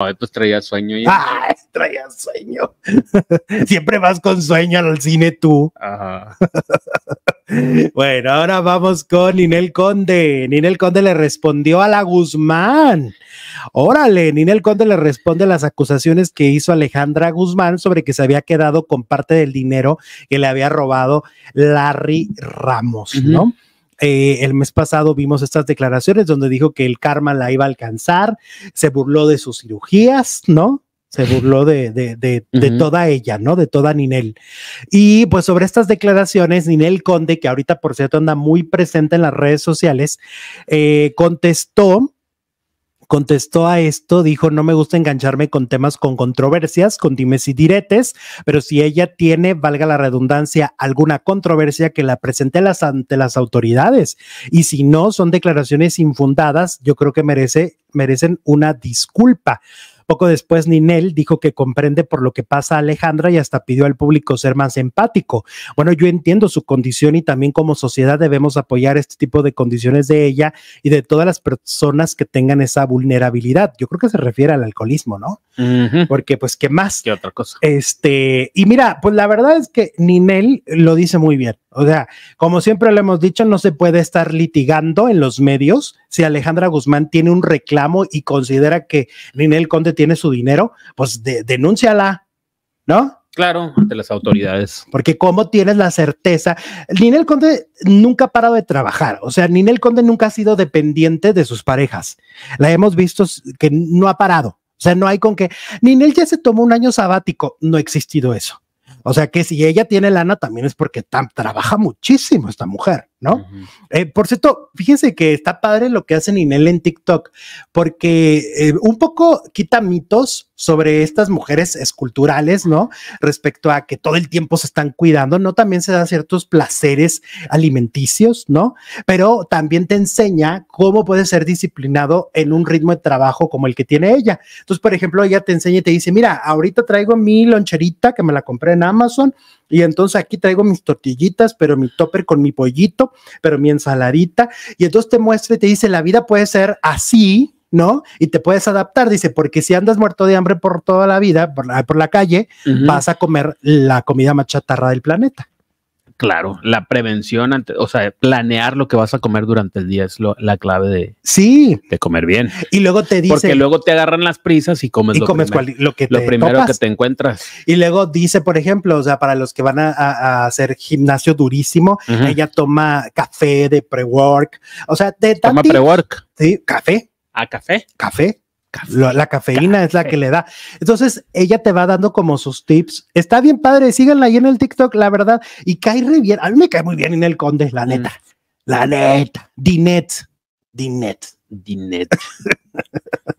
No, pues traía sueño. Ah, traía sueño. Siempre vas con sueño al cine tú. Ajá. bueno, ahora vamos con Ninel Conde. Ninel Conde le respondió a la Guzmán. Órale, Ninel Conde le responde las acusaciones que hizo Alejandra Guzmán sobre que se había quedado con parte del dinero que le había robado Larry Ramos, ¿no? Eh, el mes pasado vimos estas declaraciones donde dijo que el karma la iba a alcanzar, se burló de sus cirugías, ¿no? se burló de, toda ella, ¿no? De toda Ninel. Y pues sobre estas declaraciones, Ninel Conde, que ahorita por cierto anda muy presente en las redes sociales, eh, contestó contestó a esto, dijo, no me gusta engancharme con temas con controversias, con dimes y diretes, pero si ella tiene, valga la redundancia, alguna controversia que la presente las, ante las autoridades. Y si no, son declaraciones infundadas, yo creo que merece, merecen una disculpa. Poco después, Ninel dijo que comprende por lo que pasa Alejandra y hasta pidió al público ser más empático. Bueno, yo entiendo su condición y también como sociedad debemos apoyar este tipo de condiciones de ella y de todas las personas que tengan esa vulnerabilidad. Yo creo que se refiere al alcoholismo, ¿no? Porque pues, ¿qué más? ¿Qué otra cosa? Este, y mira, pues la verdad es que Ninel lo dice muy bien. O sea, como siempre lo hemos dicho, no se puede estar litigando en los medios si Alejandra Guzmán tiene un reclamo y considera que Ninel Conde tiene su dinero, pues denúnciala, ¿no? Claro, ante las autoridades. Porque cómo tienes la certeza. Ninel Conde nunca ha parado de trabajar. O sea, Ninel Conde nunca ha sido dependiente de sus parejas. La hemos visto que no ha parado. O sea, no hay con que. Ninel ya se tomó un año sabático. No ha existido eso. O sea que si ella tiene lana también es porque trabaja muchísimo esta mujer. ¿no? Eh, por cierto, fíjense que está padre lo que hacen él en TikTok, porque eh, un poco quita mitos sobre estas mujeres esculturales, ¿no? Respecto a que todo el tiempo se están cuidando, ¿no? También se dan ciertos placeres alimenticios, ¿no? Pero también te enseña cómo puedes ser disciplinado en un ritmo de trabajo como el que tiene ella. Entonces, por ejemplo, ella te enseña y te dice, mira, ahorita traigo mi loncherita que me la compré en Amazon, y entonces aquí traigo mis tortillitas, pero mi topper con mi pollito, pero mi ensaladita. Y entonces te muestra y te dice, la vida puede ser así, ¿no? Y te puedes adaptar, dice, porque si andas muerto de hambre por toda la vida, por la, calle, vas a comer la comida más chatarra del planeta claro, la prevención, o sea, planear lo que vas a comer durante el día es lo, la clave de, sí. de comer bien. Y luego te dice. Porque luego te agarran las prisas y comes, lo, que lo primero que te encuentras. Y luego dice, por ejemplo, o sea, para los que van a, hacer gimnasio durísimo, ella toma café de pre-work. O sea, de Toma pre-work. Sí, café. ¿A ah, café? Café. La, cafeína es la que le da. Entonces, ella te va dando como sus tips. Está bien padre, síganla ahí en el TikTok, la verdad. Y cae re bien. A mí me cae muy bien en el Conde, la mm. neta. La neta. Dinet. Dinet. Dinet.